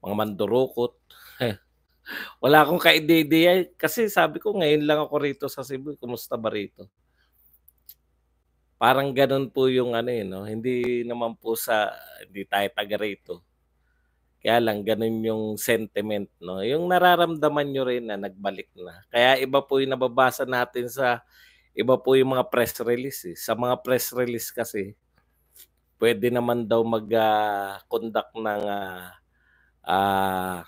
mga mandurukot. Wala akong kaideya kasi sabi ko ngayon lang ako rito sa Cebu. Kumusta ba rito? Parang ganun po yung ano eh, no? Hindi naman po sa, hindi tayo taga rito. Kaya lang, ganun yung sentiment, no? Yung nararamdaman nyo rin na nagbalik na. Kaya iba po yung nababasa natin sa, iba po yung mga press release. Eh. Sa mga press release kasi, pwede naman daw mag-conduct ah, uh, ng uh, uh,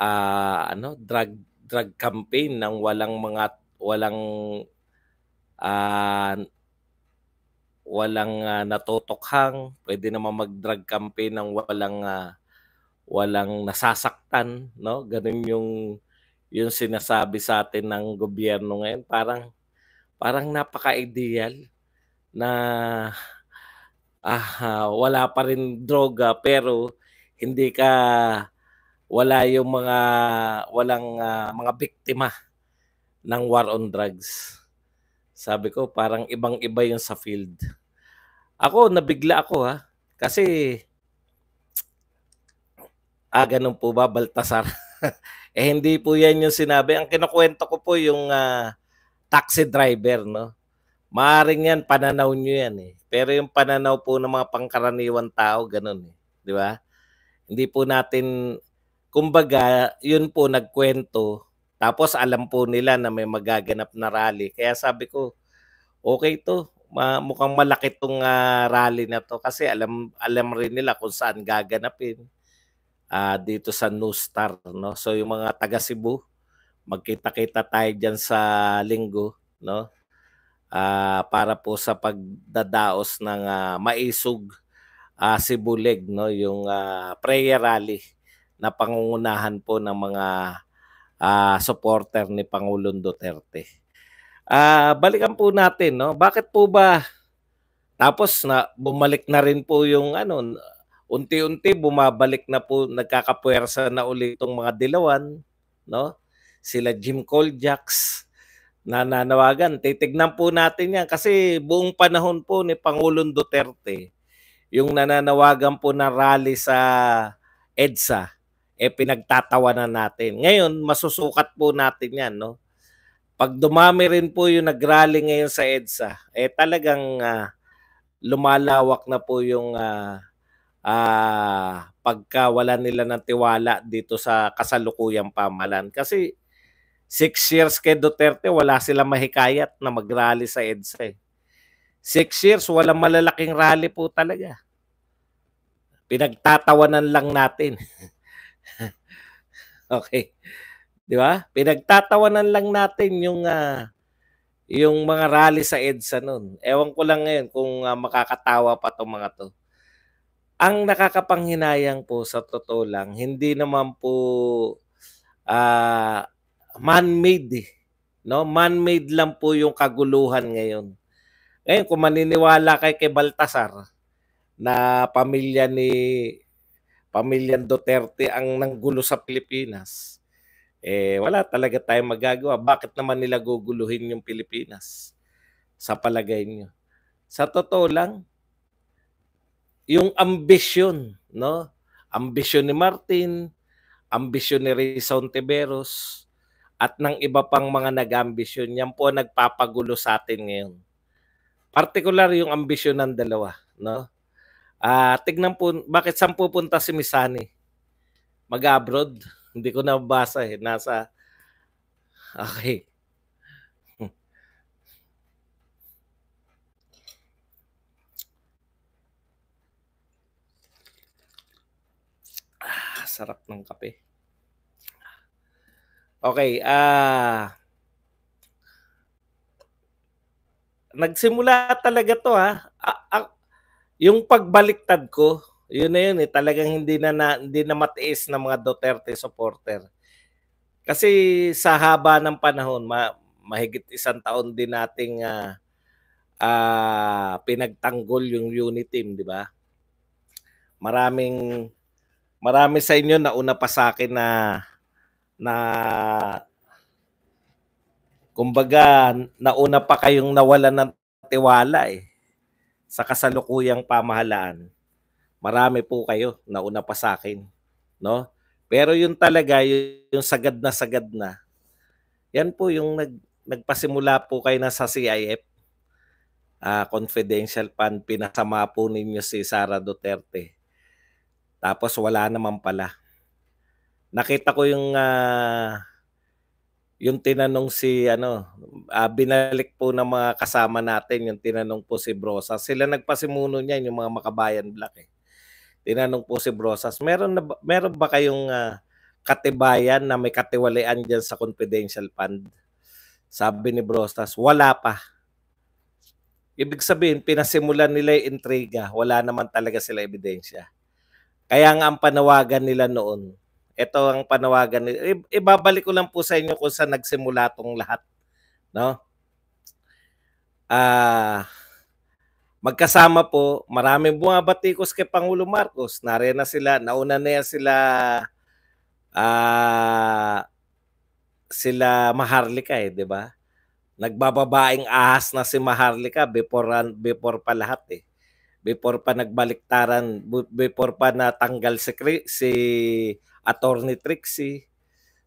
uh, ano drug drug campaign ng walang mga walang uh, walang uh, natotokhang, pwede naman mag-drug campaign ng walang uh, walang nasasaktan, no? Ganun yung yung sinasabi sa atin ng gobyerno ngayon, parang parang napaka-ideal na ah, wala pa rin droga pero hindi ka wala yung mga walang uh, mga biktima ng war on drugs. Sabi ko parang ibang-iba yung sa field. Ako nabigla ako ha kasi ah ganun po ba Baltasar? eh hindi po yan yung sinabi. Ang kinukuwento ko po yung uh, taxi driver no. Maaring yan pananaw niyo yan eh. Pero yung pananaw po ng mga pangkaraniwang tao ganun eh, di ba? Hindi po natin, kumbaga, yun po nagkwento. Tapos alam po nila na may magaganap na rally. Kaya sabi ko, okay to. Ma- mukhang malaki tong uh, rally na to kasi alam alam rin nila kung saan gaganapin uh, dito sa New Star no so yung mga taga Cebu magkita-kita tayo diyan sa linggo no uh, para po sa pagdadaos ng uh, maisog uh, Sibuleg, no, yung uh, prayer rally na pangungunahan po ng mga uh, supporter ni Pangulong Duterte. Uh, balikan po natin, no? Bakit po ba tapos na bumalik na rin po yung ano unti-unti bumabalik na po nagkakapwersa na uli itong mga dilawan, no? Sila Jim Coljax na nanawagan. Titignan po natin yan kasi buong panahon po ni Pangulong Duterte yung nananawagan po na rally sa EDSA, eh pinagtatawanan natin. Ngayon, masusukat po natin yan, no? Pag dumami rin po yung nagrally ngayon sa EDSA, eh talagang uh, lumalawak na po yung uh, ah, uh, ah, pagkawala nila ng tiwala dito sa kasalukuyang pamalan. Kasi six years kay Duterte, wala sila mahikayat na magrally sa EDSA. Eh. Six years, walang malalaking rally po talaga. Pinagtatawanan lang natin. okay. Di ba? Pinagtatawanan lang natin yung uh, yung mga rally sa EDSA noon. Ewan ko lang ngayon kung uh, makakatawa pa tong mga to. Ang nakakapanghinayang po sa totoo lang, hindi naman po uh, man-made eh. No, man-made lang po yung kaguluhan ngayon. Ngayon, kung maniniwala kay kay Baltasar na pamilya ni pamilyang Duterte ang nanggulo sa Pilipinas, eh wala talaga tayong magagawa. Bakit naman nila guguluhin yung Pilipinas sa palagay niyo? Sa totoo lang, yung ambisyon, no? Ambisyon ni Martin, ambisyon ni Rizon Tiberos, at ng iba pang mga nag-ambisyon, yan po nagpapagulo sa atin ngayon particular yung ambisyon ng dalawa, no? Ah, uh, tignan po bakit saan pupunta si Misani? Mag-abroad? Hindi ko nabasa eh, nasa Okay. Hmm. Ah, sarap ng kape. Okay, ah uh, nagsimula talaga to ha. A- a- yung pagbaliktad ko, yun na yun eh. Talagang hindi na, na hindi na matiis ng mga Duterte supporter. Kasi sa haba ng panahon, ma- mahigit isang taon din nating uh, uh, pinagtanggol yung team, di ba? Maraming marami sa inyo na una pa sa akin na na kumbaga, nauna pa kayong nawalan ng tiwala eh sa kasalukuyang pamahalaan. Marami po kayo, nauna pa sa akin. No? Pero yung talaga, yung, yung sagad na sagad na, yan po yung nag, nagpasimula po kayo na sa CIF. Uh, ah, confidential pan, pinasama po ninyo si Sara Duterte. Tapos wala naman pala. Nakita ko yung uh, yung tinanong si ano, uh, binalik po ng mga kasama natin yung tinanong po si Brosas. Sila nagpasimuno niyan yung mga makabayan black eh. Tinanong po si Brosas, meron na ba, meron ba kayong uh, katibayan na may katiwalian diyan sa confidential fund? Sabi ni Brosas, wala pa. Ibig sabihin, pinasimulan nila yung intriga. Wala naman talaga sila ebidensya. Kaya nga ang panawagan nila noon, ito ang panawagan. Ibabalik ko lang po sa inyo kung saan nagsimula tong lahat. No? Ah, uh, magkasama po, maraming bumabatikos kay Pangulo Marcos. Nariyan na sila, nauna na yan sila ah uh, sila Maharlika eh, 'di ba? Nagbababaing ahas na si Maharlika before before pa lahat eh. Before pa nagbaliktaran, before pa natanggal si si attorney Trixie.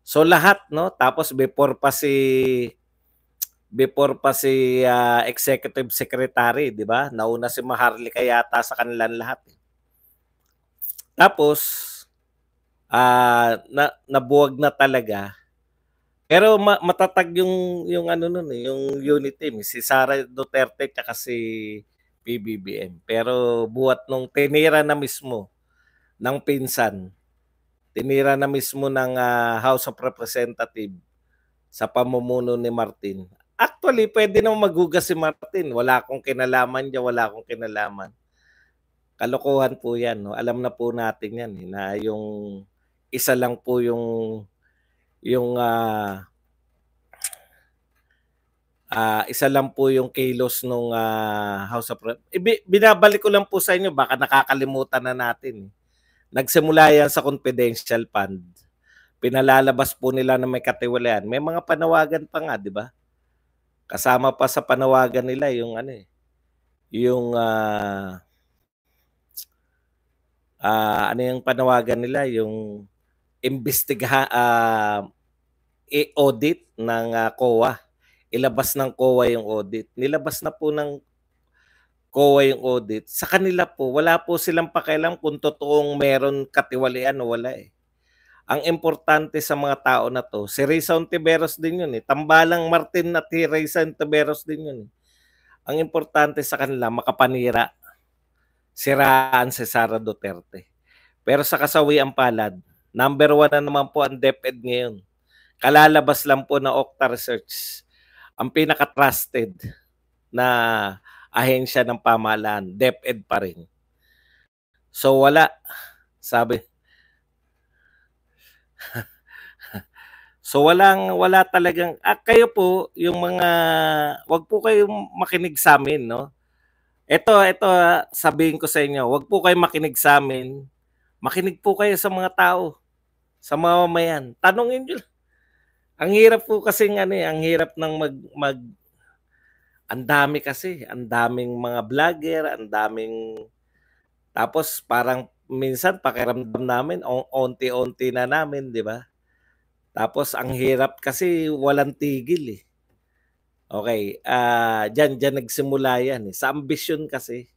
So lahat no, tapos before pa si before pa si uh, executive secretary, 'di ba? Nauna si Maharlika yata sa kanilang lahat. Eh. Tapos uh, na nabuwag na talaga. Pero ma- matatag yung yung ano noon eh, yung unit team eh. si Sara Duterte at si PBBM. Pero buhat nung tinira na mismo ng pinsan, tinira na mismo ng uh, House of Representative sa pamumuno ni Martin. Actually, pwede na magugas si Martin. Wala akong kinalaman niya, wala akong kinalaman. Kalokohan po yan. No? Alam na po natin yan. Eh, na yung isa lang po yung yung uh, uh, isa lang po yung kilos nung uh, House of Rep. E, binabalik ko lang po sa inyo, baka nakakalimutan na natin. Eh. Nagsimula yan sa confidential fund. Pinalalabas po nila na may katiwalaan. May mga panawagan pa nga, di ba? Kasama pa sa panawagan nila yung ano eh, yung uh, uh, ano yung panawagan nila, yung investiga uh, ah, i-audit ng uh, COA. Ilabas ng COA yung audit. Nilabas na po ng COA yung audit, sa kanila po, wala po silang pakialam kung totoong meron katiwalian o wala eh. Ang importante sa mga tao na to, si Risa Ontiveros din yun eh. Tambalang Martin at Risa Ontiveros din yun eh. Ang importante sa kanila, makapanira, siraan si Sara Duterte. Pero sa kasawian palad, number one na naman po ang DepEd ngayon. Kalalabas lang po na Okta Research, ang pinaka-trusted na ahensya ng pamahalaan, DepEd pa rin. So wala, sabi. so walang wala talagang ah, kayo po yung mga wag po kayong makinig sa amin, no? Ito, ito ah, sabihin ko sa inyo, wag po kayong makinig sa amin. Makinig po kayo sa mga tao, sa mga mamamayan. Tanungin niyo. Ang hirap po kasi ng ano, eh, ang hirap ng mag mag ang dami kasi, ang daming mga vlogger, ang daming tapos parang minsan pakiramdam namin onti-onti na namin, 'di ba? Tapos ang hirap kasi walang tigil eh. Okay, ah uh, diyan diyan nagsimula 'yan eh. Sa ambisyon kasi,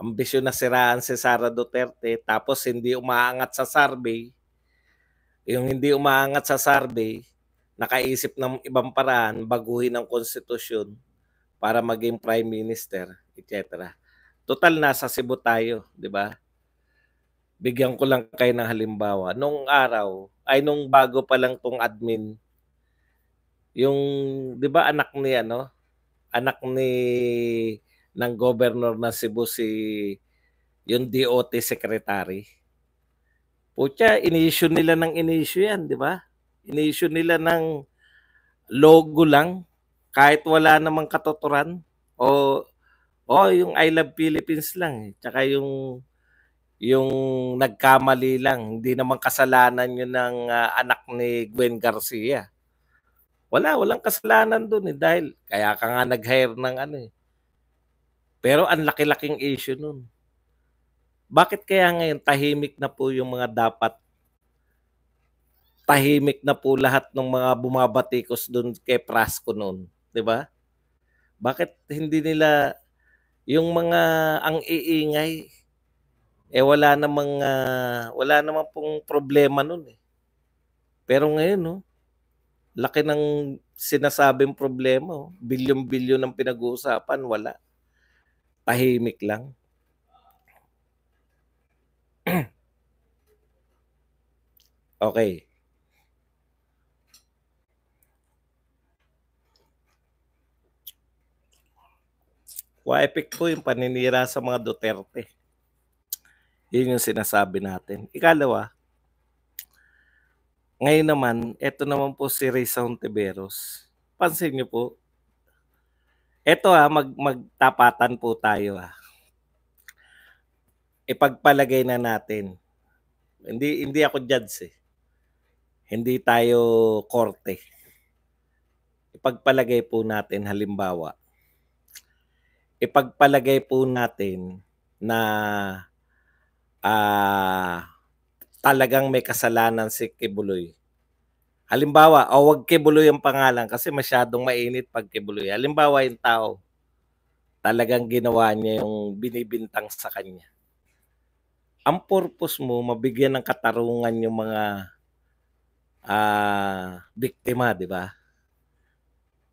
ambisyon na siraan si Sara Duterte tapos hindi umaangat sa survey. Yung hindi umaangat sa survey, nakaisip ng ibang paraan baguhin ang konstitusyon para maging prime minister, etc. Total nasa Cebu tayo, 'di ba? Bigyan ko lang kayo ng halimbawa. Nung araw, ay nung bago pa lang tong admin, yung 'di ba anak ni ano, anak ni ng governor na Cebu si yung DOT secretary. Pucha, ini-issue nila ng ini-issue yan, di ba? Ini-issue nila ng logo lang kahit wala namang katuturan o oh, yung I love Philippines lang eh. Tsaka yung yung nagkamali lang, hindi naman kasalanan yun ng uh, anak ni Gwen Garcia. Wala, walang kasalanan doon eh dahil kaya ka nga nag-hire ng ano eh. Pero ang laki-laking issue noon. Bakit kaya ngayon tahimik na po yung mga dapat tahimik na po lahat ng mga bumabatikos doon kay Prasco noon? 'di ba? Bakit hindi nila yung mga ang iingay eh wala namang uh, wala namang pong problema noon eh. Pero ngayon no, oh, laki ng sinasabing problema, oh. bilyon-bilyon ang pinag-uusapan, wala. Tahimik lang. okay. Waepekto yung paninira sa mga Duterte. Yun yung sinasabi natin. Ikalawa, ngayon naman, ito naman po si Risa Hontiveros. Pansin niyo po, ito ha, ah, mag, magtapatan po tayo ha. Ah. Ipagpalagay na natin. Hindi, hindi ako judge eh. Hindi tayo korte. Ipagpalagay po natin halimbawa ipagpalagay po natin na uh, talagang may kasalanan si Kibuloy. Halimbawa, o oh, wag Kibuloy ang pangalan kasi masyadong mainit pag Kibuloy. Halimbawa, yung tao, talagang ginawa niya yung binibintang sa kanya. Ang purpose mo, mabigyan ng katarungan yung mga uh, biktima, di ba?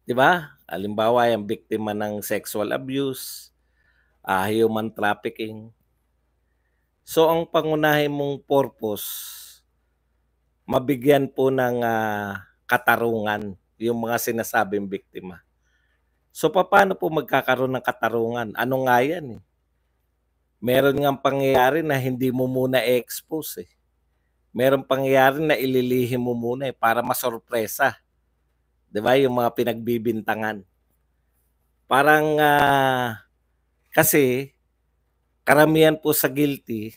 'di ba? Halimbawa, yung biktima ng sexual abuse, uh, human trafficking. So ang pangunahin mong purpose mabigyan po ng uh, katarungan yung mga sinasabing biktima. So paano po magkakaroon ng katarungan? Ano nga yan? Eh? Meron nga pangyayari na hindi mo muna expose eh. Meron pangyayari na ililihim mo muna eh para masorpresa. 'di ba? Yung mga pinagbibintangan. Parang uh, kasi karamihan po sa guilty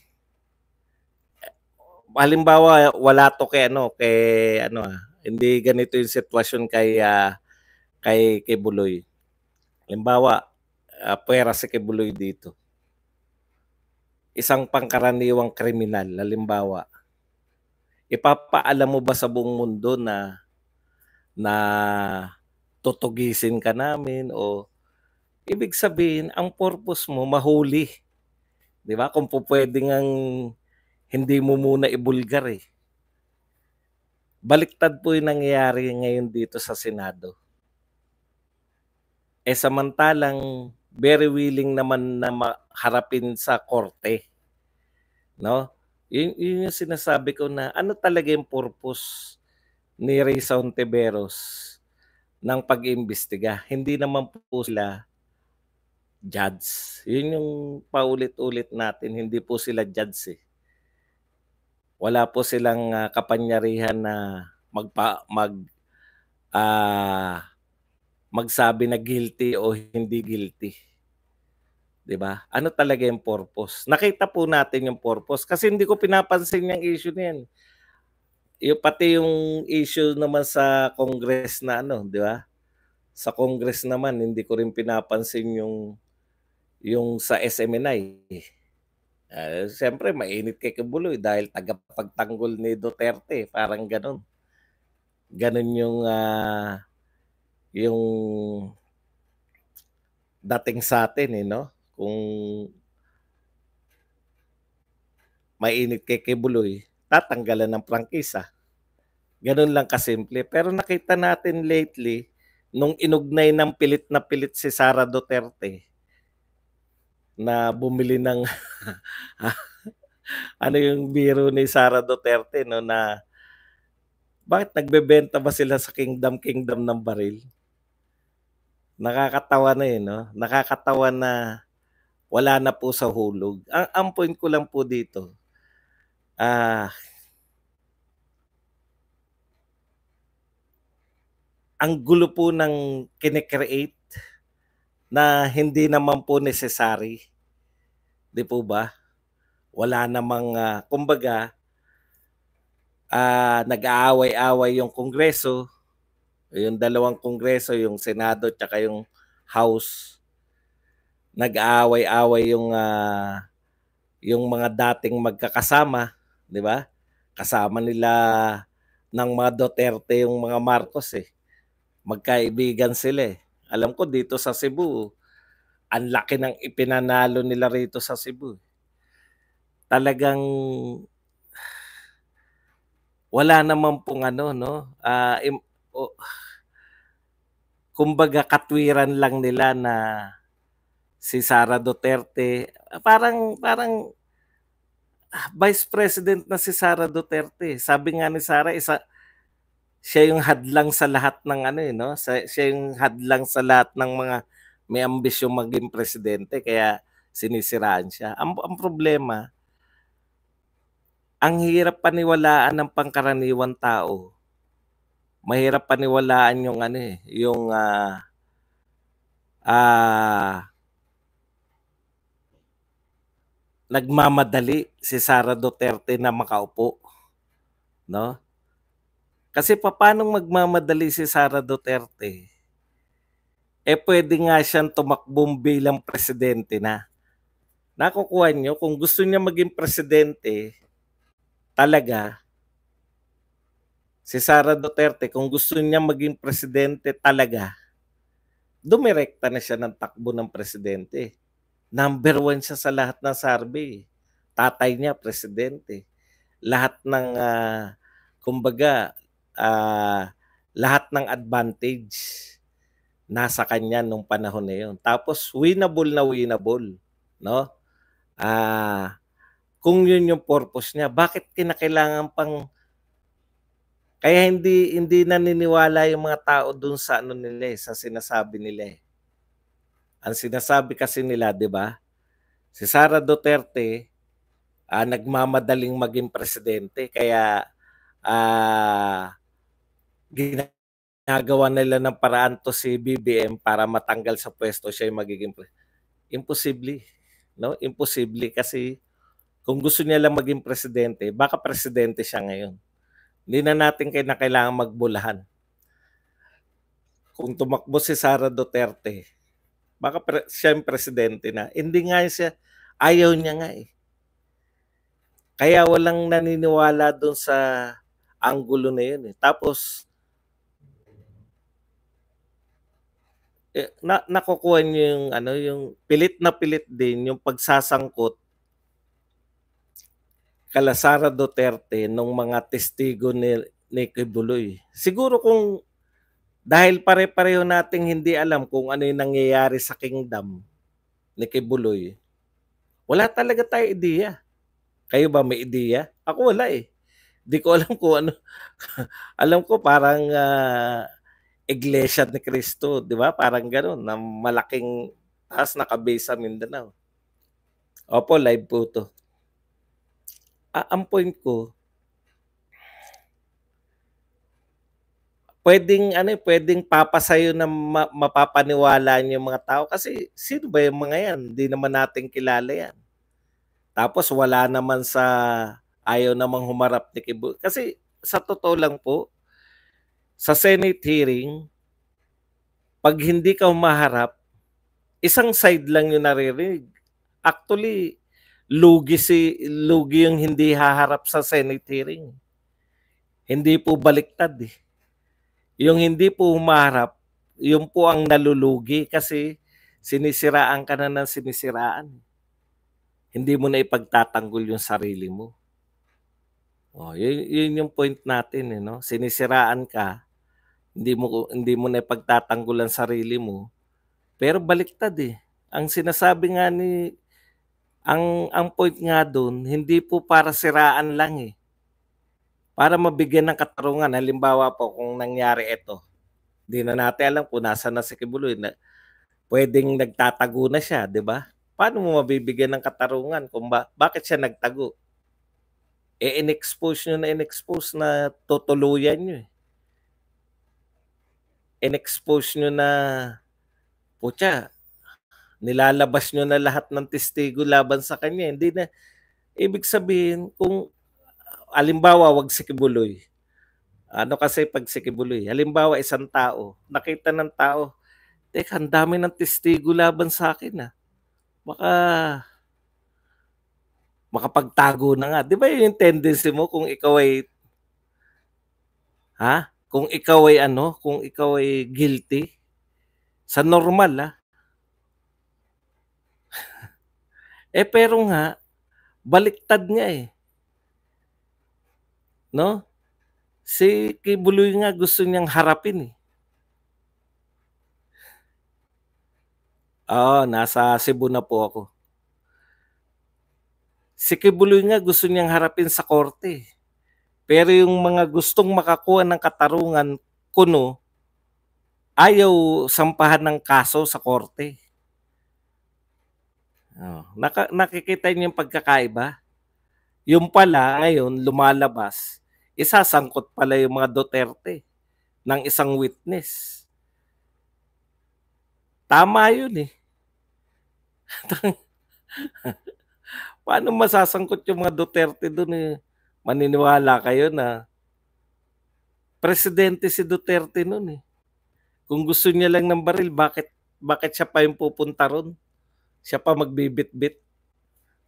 halimbawa wala to kay ano kay ano ah, hindi ganito yung sitwasyon kay uh, kay kay Buloy. Halimbawa, uh, ah, pera si kay Buloy dito. Isang pangkaraniwang kriminal, halimbawa. Ipapaalam mo ba sa buong mundo na na tutugisin ka namin o ibig sabihin ang purpose mo mahuli. 'Di ba? Kung po pwede ngang hindi mo muna ibulgar eh. Baliktad po 'yung nangyayari ngayon dito sa Senado. Eh samantalang very willing naman na harapin sa korte. No? Yun, yun yung sinasabi ko na ano talaga yung purpose ni Ray Sontiveros ng pag-imbestiga. Hindi naman po sila judge. Yun yung paulit-ulit natin. Hindi po sila judge eh. Wala po silang uh, ah, kapanyarihan na magpa, mag, uh, magsabi na guilty o hindi guilty. 'di ba? Ano talaga yung purpose? Nakita po natin yung purpose kasi hindi ko pinapansin yung issue niyan yung pati yung issue naman sa Congress na ano, di ba? Sa Congress naman hindi ko rin pinapansin yung yung sa SMNI. Uh, ah, Siyempre, mainit kay Kabuloy dahil tagapagtanggol ni Duterte. Parang ganun. Ganun yung uh, yung dating sa atin, eh, no? Kung mainit kay Kibuloy, tatanggalan ng prangkisa. Ganun lang kasimple. Pero nakita natin lately, nung inugnay ng pilit na pilit si Sara Duterte na bumili ng ano yung biro ni Sara Duterte no na bakit nagbebenta ba sila sa Kingdom Kingdom ng baril? Nakakatawa na 'yun, eh, no? Nakakatawa na wala na po sa hulog. Ang, ang point ko lang po dito, uh, ang gulo po ng kinecreate na hindi naman po necessary. Di po ba? Wala namang, uh, kumbaga, uh, ah, nag-aaway-away yung kongreso, yung dalawang kongreso, yung Senado at yung House. Nag-aaway-away yung uh, yung mga dating magkakasama 'di ba? Kasama nila ng mga Duterte yung mga Marcos eh. Magkaibigan sila eh. Alam ko dito sa Cebu, ang laki ng ipinanalo nila rito sa Cebu. Eh. Talagang wala naman pong ano no. Uh, im- oh, kumbaga katwiran lang nila na si Sara Duterte parang parang Vice President na si Sara Duterte. Sabi nga ni Sara, isa siya yung hadlang sa lahat ng ano eh, no? siya yung hadlang sa lahat ng mga may ambisyong maging presidente kaya sinisiraan siya. Ang, ang problema, ang hirap paniwalaan ng pangkaraniwang tao. Mahirap paniwalaan yung ano eh, yung ah uh, ah uh, nagmamadali si Sara Duterte na makaupo. No? Kasi paano magmamadali si Sara Duterte? Eh pwede nga siyang tumakbong bilang presidente na. Nakukuha nyo, kung gusto niya maging presidente, talaga, si Sara Duterte, kung gusto niya maging presidente talaga, dumirekta na siya ng takbo ng presidente Number one siya sa lahat ng survey. Eh. Tatay niya, presidente. Lahat ng, uh, kumbaga, uh, lahat ng advantage nasa kanya nung panahon na yun. Tapos, winnable na winnable. No? Ah... Uh, kung yun yung purpose niya, bakit kinakailangan pang kaya hindi hindi naniniwala yung mga tao dun sa ano nila eh, sa sinasabi nila eh. Ang sinasabi kasi nila, di ba? Si Sara Duterte uh, nagmamadaling maging presidente kaya uh, ginagawa nila ng paraan to si BBM para matanggal sa pwesto siya yung magiging presidente. Imposible. No? Imposible kasi kung gusto niya lang maging presidente, baka presidente siya ngayon. Hindi na natin kaya na kailangan magbulahan kung tumakbo si Sara Duterte, baka pre- siya yung presidente na. Hindi nga siya, ayaw niya nga eh. Kaya walang naniniwala doon sa anggulo na yun eh. Tapos, eh, na, nakukuha niyo yung, ano, yung pilit na pilit din, yung pagsasangkot kala Sara Duterte nung mga testigo ni, ni Kibuloy. Siguro kung dahil pare-pareho nating hindi alam kung ano yung nangyayari sa kingdom ni Kibuloy. Wala talaga tayo ideya. Kayo ba may ideya? Ako wala eh. Di ko alam ko ano. alam ko parang uh, iglesia ni Kristo, di ba? Parang ganoon, na malaking taas nakabase sa Mindanao. Opo, live po to. Ah, ang point ko, pwedeng ano eh, pwedeng papasayo na ma- mapapaniwala niyo mga tao kasi sino ba yung mga yan? Hindi naman natin kilala yan. Tapos wala naman sa ayaw namang humarap ni Kibo. Kasi sa totoo lang po, sa Senate hearing, pag hindi ka humaharap, isang side lang yung naririnig. Actually, lugi si lugi yung hindi haharap sa Senate hearing. Hindi po baliktad eh. Yung hindi po humarap, yung po ang nalulugi kasi sinisiraan ka na ng sinisiraan. Hindi mo na ipagtatanggol yung sarili mo. Oh, yun, yun yung point natin, eh, no? Sinisiraan ka, hindi mo hindi mo na ipagtatanggol ang sarili mo. Pero baliktad eh. Ang sinasabi nga ni ang ang point nga doon, hindi po para siraan lang eh para mabigyan ng katarungan. Halimbawa po, kung nangyari ito, hindi na natin alam kung nasa na si Kibuloy. Na, pwedeng nagtatago na siya, di ba? Paano mo mabibigyan ng katarungan kung ba, bakit siya nagtago? E in-expose nyo na in-expose na tutuluyan nyo. Eh. In-expose nyo na, putya, nilalabas nyo na lahat ng testigo laban sa kanya. Hindi na, ibig sabihin, kung halimbawa, wag si Ano kasi pag si Halimbawa, isang tao, nakita ng tao, teka, ang dami ng testigo laban sa akin ah. Baka makapagtago na nga. Di ba yun yung tendency mo kung ikaw ay ha? Kung ikaw ay ano, kung ikaw ay guilty sa normal ah. eh pero nga baliktad niya eh. No? Si Buloy nga gusto niyang harapin eh. Oo, oh, ah, nasa Cebu na po ako. Si Buloy nga gusto niyang harapin sa korte. Eh. Pero yung mga gustong makakuha ng katarungan kuno, ayaw sampahan ng kaso sa korte. Oh, naka, nakikita niyo yung pagkakaiba? Yung pala, ngayon, lumalabas isasangkot pala yung mga Duterte ng isang witness. Tama yun eh. Paano masasangkot yung mga Duterte doon eh? Maniniwala kayo na presidente si Duterte noon eh. Kung gusto niya lang ng baril, bakit bakit siya pa yung pupunta ron? Siya pa magbibit-bit.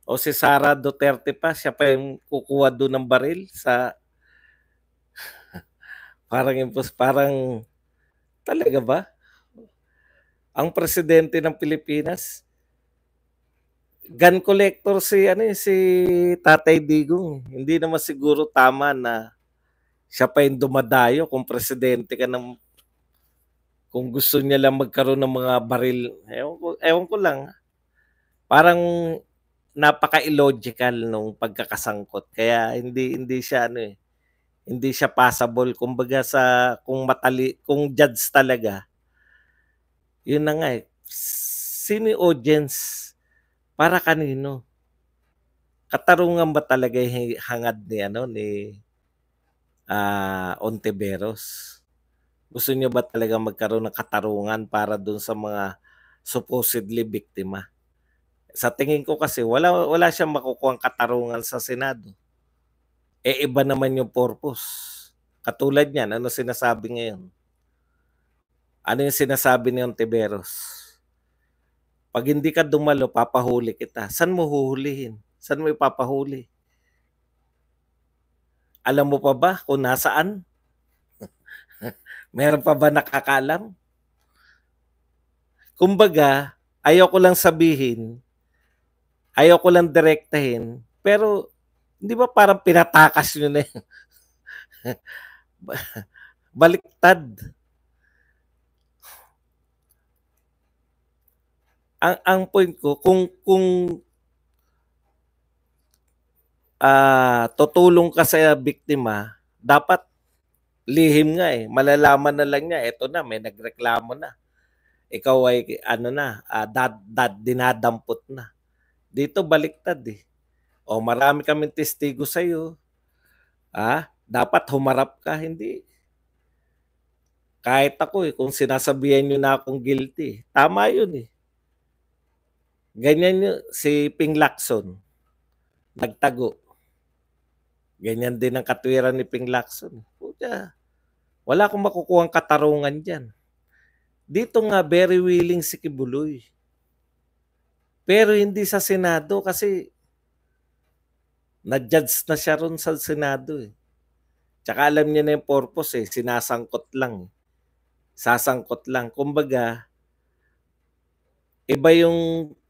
O si Sara Duterte pa, siya pa yung kukuha doon ng baril sa Parang impos, parang talaga ba? Ang presidente ng Pilipinas gun collector si ano eh, si Tatay Digong. Hindi naman siguro tama na siya pa yung dumadayo kung presidente ka ng kung gusto niya lang magkaroon ng mga baril. Ewan ko, ewan ko lang. Parang napaka-illogical nung pagkakasangkot. Kaya hindi hindi siya ano eh hindi siya passable kumbaga sa kung matali kung judge talaga yun na nga eh sino audience para kanino katarungan ba talaga yung hangad ni ano ni uh, Ontiveros gusto niyo ba talaga magkaroon ng katarungan para doon sa mga supposedly biktima sa tingin ko kasi wala wala siyang makukuhang katarungan sa Senado eh iba naman yung purpose. Katulad niyan, ano sinasabi ngayon? Ano yung sinasabi ni Ontiveros? Pag hindi ka dumalo, papahuli kita. San mo huhulihin? San mo ipapahuli? Alam mo pa ba kung nasaan? Meron pa ba nakakalam? Kumbaga, ayaw ko lang sabihin, ayaw ko lang direktahin, pero hindi ba parang pinatakas nyo na yun? Baliktad. Ang, ang point ko, kung, kung uh, tutulong ka sa biktima, dapat lihim nga eh. Malalaman na lang niya, eto na, may nagreklamo na. Ikaw ay, ano na, uh, dad, dad, dinadampot na. Dito baliktad eh. O oh, marami kaming testigo sa iyo. Ah, dapat humarap ka, hindi. Kahit ako eh, kung sinasabihan niyo na akong guilty, tama 'yun eh. Ganyan yung, si Ping Lacson, nagtago. Ganyan din ang katwiran ni Ping Lacson. Puta, wala akong makukuhang katarungan diyan. Dito nga very willing si Kibuloy. Pero hindi sa Senado kasi na-judge na siya ron sa Senado eh. Tsaka alam niya na yung purpose eh, sinasangkot lang. Eh. Sasangkot lang. Kumbaga, iba yung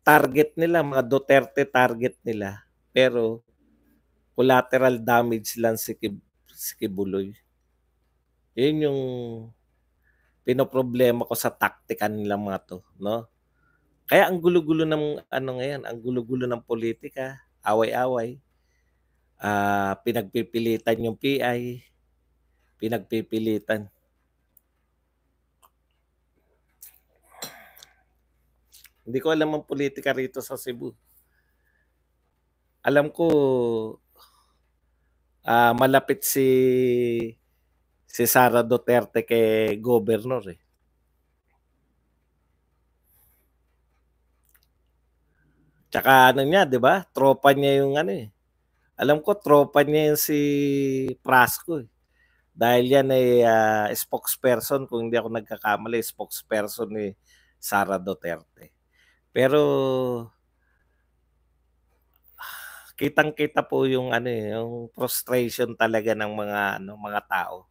target nila, mga Duterte target nila. Pero collateral damage lang si, Kib- si Kibuloy. Yun yung pinoproblema ko sa taktikan nila mga to, no? Kaya ang gulo-gulo ng ano ngayon, ang gulo-gulo ng politika, away-away uh, pinagpipilitan yung PI, pinagpipilitan. Hindi ko alam ang politika rito sa Cebu. Alam ko uh, malapit si si Sara Duterte kay governor eh. Tsaka ano niya, 'di ba? Tropa niya yung ano eh alam ko, tropa niya yung si Prasco. Eh. Dahil yan ay uh, spokesperson, kung hindi ako nagkakamali, spokesperson ni Sara Duterte. Pero kitang-kita po yung ano eh, yung frustration talaga ng mga ano mga tao.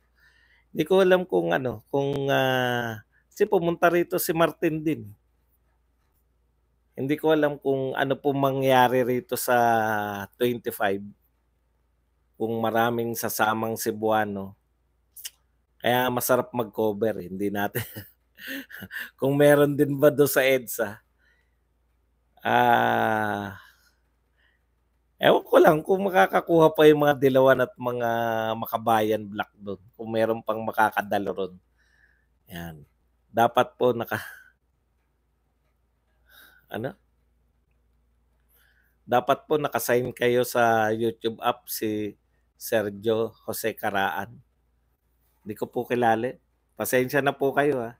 Hindi ko alam kung ano, kung uh, ah, si pumunta rito si Martin din. Eh. Hindi ko alam kung ano po mangyari rito sa 25. Kung maraming sasamang Cebuano. Kaya masarap mag-cover. Eh. Hindi natin. kung meron din ba doon sa EDSA. Ah... Uh, Ewan ko lang kung makakakuha pa yung mga dilawan at mga makabayan black doon. Kung meron pang makakadalo ron. Yan. Dapat po naka ano? Dapat po nakasign kayo sa YouTube app si Sergio Jose Caraan. Hindi ko po kilala. Pasensya na po kayo ha.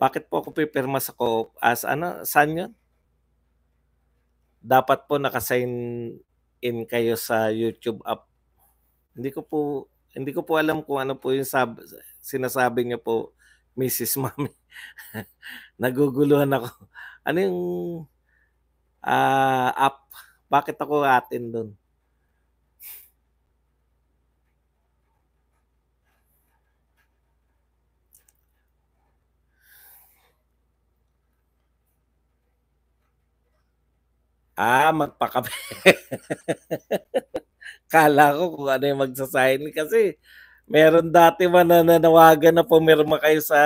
Bakit po ako pipirma sa co as ano? Saan yun? Dapat po nakasign in kayo sa YouTube app. Hindi ko po hindi ko po alam kung ano po yung sab- sinasabi niyo po, Mrs. Mami. Naguguluhan ako ano yung uh, app? Bakit ako atin doon? Ah, magpakape. Kala ko kung ano yung magsasign kasi meron dati man na nanawagan na pumirma kayo sa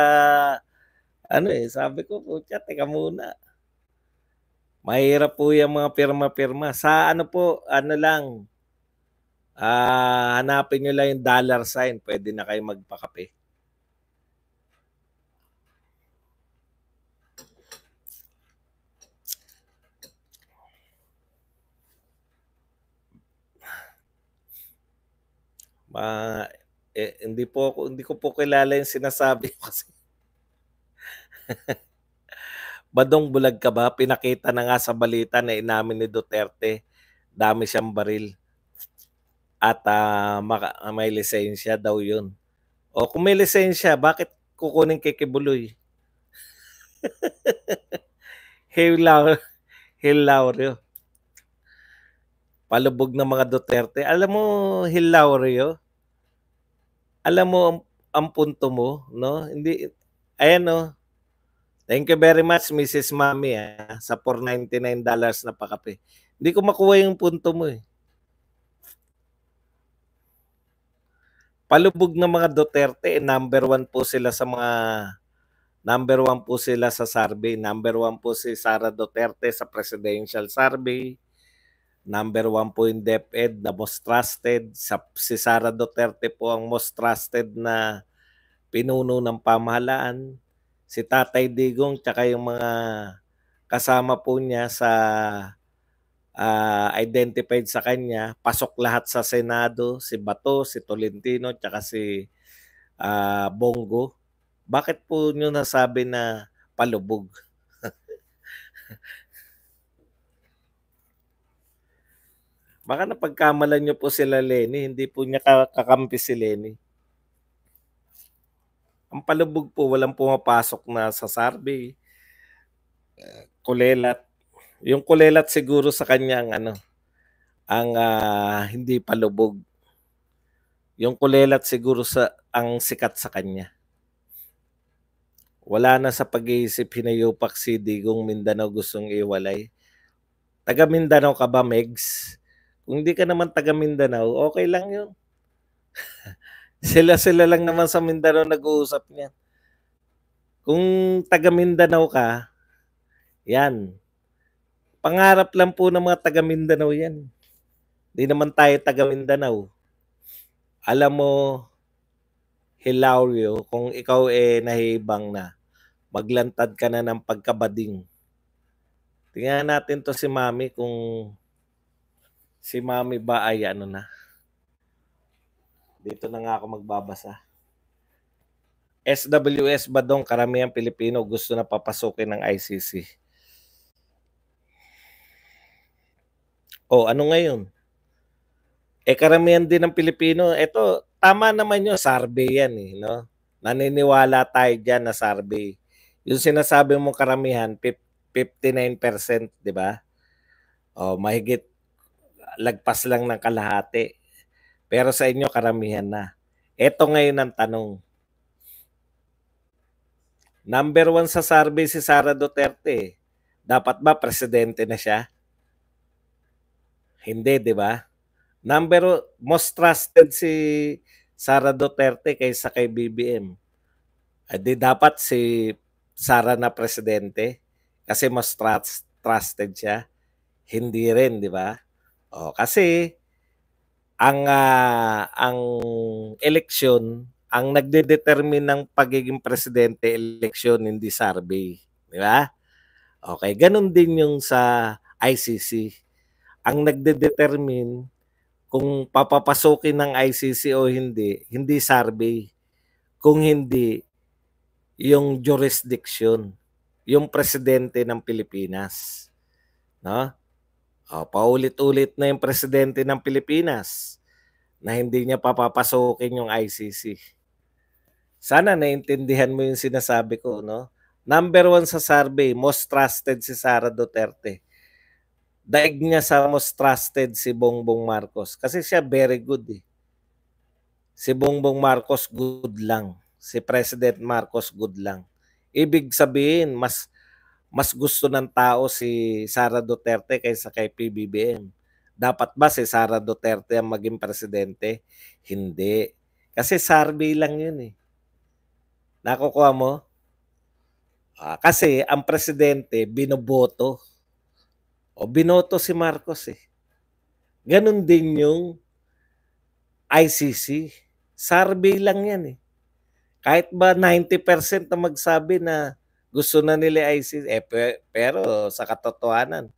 ano eh, sabi ko, putya, teka muna. Mahirap po yung mga pirma-pirma. Sa ano po, ano lang, ah, hanapin nyo lang yung dollar sign. Pwede na kayo magpakape. Ma, eh, hindi po hindi ko po kilala yung sinasabi ko kasi. Badong bulag ka ba? Pinakita na nga sa balita na inamin ni Duterte. Dami siyang baril. At uh, may lisensya daw yun. O kung may lisensya, bakit kukunin kay Kibuloy? Hilaw, Hilaurio. Palubog ng mga Duterte. Alam mo, Hilaurio, alam mo ang, ang punto mo, no? Hindi, ayan no, Thank you very much, Mrs. Mami, ah, sa $4.99 na pakape. Hindi ko makuha yung punto mo eh. Palubog ng mga Duterte, eh, number one po sila sa mga Number one po sila sa survey. Number one po si Sara Duterte sa presidential survey. Number one po in DepEd na most trusted. Sa, si Sara Duterte po ang most trusted na pinuno ng pamahalaan si Tatay Digong tsaka yung mga kasama po niya sa uh, identified sa kanya, pasok lahat sa Senado, si Bato, si Tolentino, tsaka si uh, Bongo. Bakit po niyo nasabi na palubog? Baka napagkamalan niyo po sila Lenny, hindi po niya kakampi si Lenny. Ang palubog po, walang pumapasok na sa survey. Uh, kulelat. Yung kulelat siguro sa kanya ano, ang uh, hindi palubog. Yung kulelat siguro sa ang sikat sa kanya. Wala na sa pag-iisip Hinayupak City kung Mindanao gustong iwalay. Taga Mindanao ka ba, Megs? Kung hindi ka naman taga Mindanao, okay lang yun. Sila-sila lang naman sa Mindanao nag-uusap niyan. Kung taga Mindanao ka, yan. Pangarap lang po ng mga taga Mindanao yan. Hindi naman tayo taga Mindanao. Alam mo, Hilario, kung ikaw eh nahibang na, maglantad ka na ng pagkabading. Tingnan natin to si Mami kung si Mami ba ay ano na. Dito na nga ako magbabasa. SWS ba dong karamihan Pilipino gusto na papasukin ng ICC? oh, ano ngayon? Eh karamihan din ng Pilipino, ito tama naman 'yung survey yan eh, no? Naniniwala tayo diyan na survey. Yung sinasabi mo karamihan 59%, 'di ba? Oh, mahigit lagpas lang ng kalahati. Pero sa inyo, karamihan na. Ito ngayon ang tanong. Number one sa survey si Sara Duterte. Dapat ba presidente na siya? Hindi, di ba? Number most trusted si Sara Duterte kaysa kay BBM. Hindi dapat si Sara na presidente kasi most trust, trusted siya. Hindi rin, di ba? O, kasi ang uh, ang eleksyon ang nagdedetermine ng pagiging presidente eleksyon hindi survey, di ba? Okay, ganun din yung sa ICC. Ang nagdedetermine kung papapasukin ng ICC o hindi, hindi survey. Kung hindi, yung jurisdiction, yung presidente ng Pilipinas. No? Uh, paulit-ulit na yung presidente ng Pilipinas na hindi niya papapasukin yung ICC. Sana naintindihan mo yung sinasabi ko, no? Number one sa survey, most trusted si Sara Duterte. Daig niya sa most trusted si Bongbong Marcos kasi siya very good eh. Si Bongbong Marcos good lang. Si President Marcos good lang. Ibig sabihin, mas mas gusto ng tao si Sara Duterte kaysa kay PBBM. Dapat ba si Sara Duterte ang maging presidente? Hindi. Kasi survey lang yun eh. Nakukuha mo? Ah, kasi ang presidente binoboto. O binoto si Marcos eh. Ganon din yung ICC. Survey lang yan eh. Kahit ba 90% na magsabi na gusto na nila ISIS. Eh, pero sa katotohanan,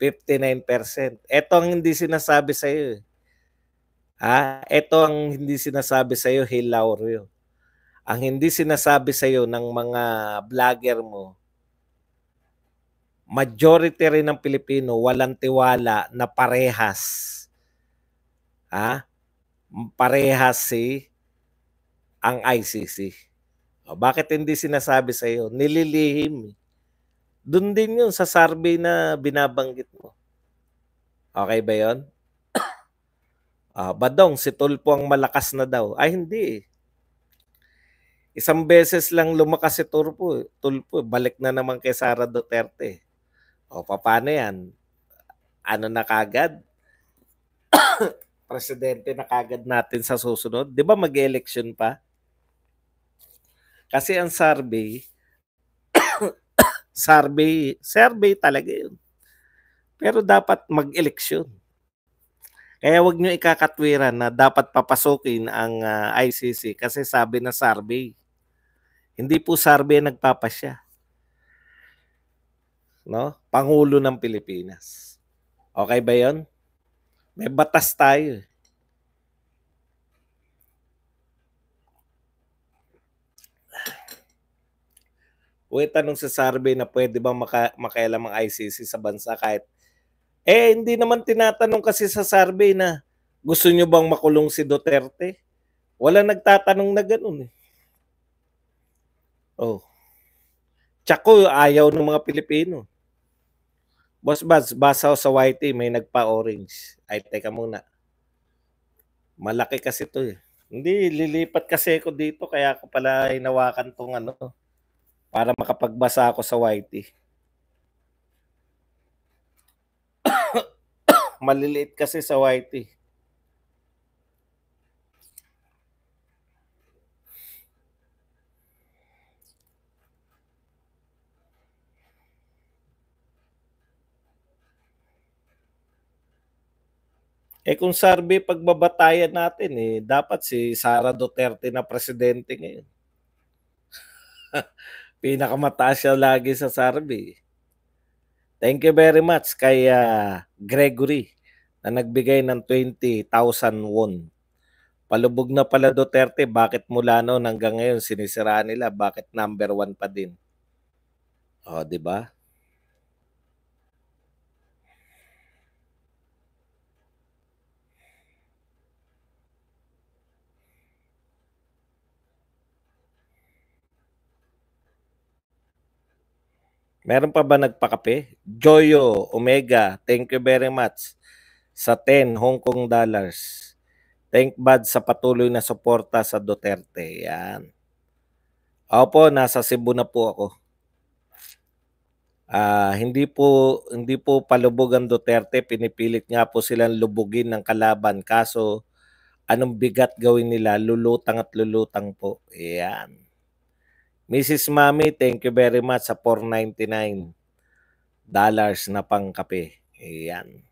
59%. Ito ang hindi sinasabi sa iyo. Eh. Ha? Ito ang hindi sinasabi sa iyo, Hilaurio. Ang hindi sinasabi sa iyo ng mga vlogger mo, majority rin ng Pilipino walang tiwala na parehas. Ha? Parehas si ang ICC. O, bakit hindi sinasabi sa iyo? Nililihim. Eh. Doon din yun sa survey na binabanggit mo. Okay ba yon? Ah, uh, badong, si Tulpo ang malakas na daw. Ay, hindi eh. Isang beses lang lumakas si Tulpo. Eh. Tulpo, eh, balik na naman kay Sara Duterte. O, paano yan? Ano na kagad? Presidente na kagad natin sa susunod. Di ba mag-election pa? Kasi ang survey, survey, survey talaga yun. Pero dapat mag-eleksyon. Kaya wag nyo ikakatwiran na dapat papasukin ang uh, ah, ICC kasi sabi na survey. Hindi po survey nagpapasya. No? Pangulo ng Pilipinas. Okay ba 'yon? May batas tayo. Eh. o itanong sa survey na pwede bang maka, makialam ang ICC sa bansa kahit eh hindi naman tinatanong kasi sa survey na gusto nyo bang makulong si Duterte? Wala nagtatanong na ganun eh. Oh. Tsako ayaw ng mga Pilipino. Boss Bats, basa sa YT, may nagpa-orange. Ay, teka muna. Malaki kasi to eh. Hindi, lilipat kasi ako dito kaya ako pala hinawakan tong ano, para makapagbasa ako sa YT. Maliliit kasi sa YT. Eh kung sarbi pagbabatayan natin eh, dapat si Sara Duterte na presidente ngayon. Pinakamataas siya lagi sa survey. Thank you very much kay uh, Gregory na nagbigay ng 20,000 won. Palubog na pala Duterte, bakit mula noon hanggang ngayon sinisiraan nila, bakit number one pa din? O, oh, di ba? Meron pa ba nagpakape? Joyo, Omega, thank you very much. Sa 10 Hong Kong dollars. Thank bad sa patuloy na suporta sa Duterte. Yan. Opo, nasa Cebu na po ako. Uh, hindi po hindi po palubog ang Duterte, pinipilit nga po silang lubugin ng kalaban. Kaso anong bigat gawin nila? Lulutang at lulutang po. Ayun. Mrs. Mami, thank you very much sa 499 dollars na pangkape. Ayan.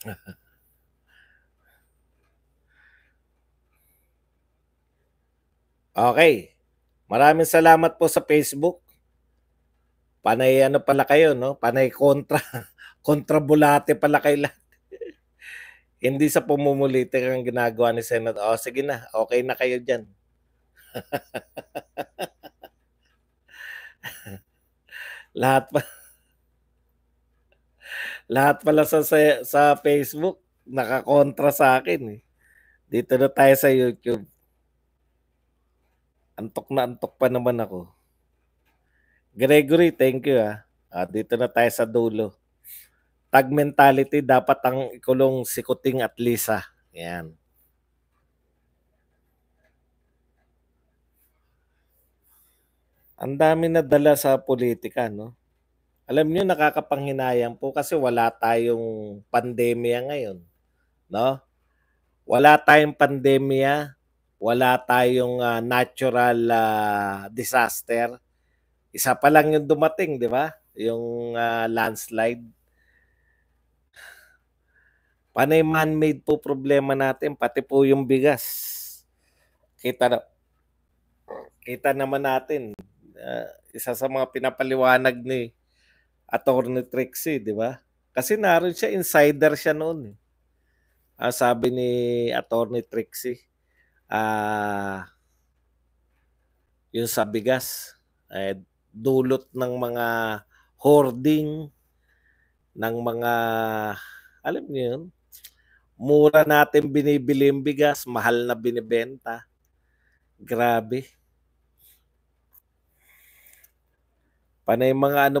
okay. Maraming salamat po sa Facebook. Panay ano pala kayo, no? Panay kontra. Kontrabulate pala kayo lahat. Hindi sa pumumulitik ang ginagawa ni Senate. O, oh, sige na. Okay na kayo dyan. lahat pa lahat pala sa, sa sa Facebook nakakontra sa akin eh. Dito na tayo sa YouTube. Antok na antok pa naman ako. Gregory, thank you ah. ah dito na tayo sa dulo. Tag mentality, dapat ang ikulong si Kuting at Lisa. Yan. Ang dami na dala sa politika, no? Alam niyo nakakapanghinayang po kasi wala tayong pandemya ngayon, no? Wala tayong pandemya, wala tayong uh, natural uh, disaster isa pa lang yung dumating, di ba? Yung uh, landslide. Paano yung man-made po problema natin? Pati po yung bigas. Kita na, kita naman natin. Uh, isa sa mga pinapaliwanag ni Attorney Trixie, di ba? Kasi naroon siya, insider siya noon. Eh. Uh, sabi ni Attorney Trixie, ah, uh, yung sa bigas, eh, dulot ng mga hoarding, ng mga, alam niyo yun, mura natin binibili yung bigas, mahal na binibenta. Grabe. pa na yung mga ano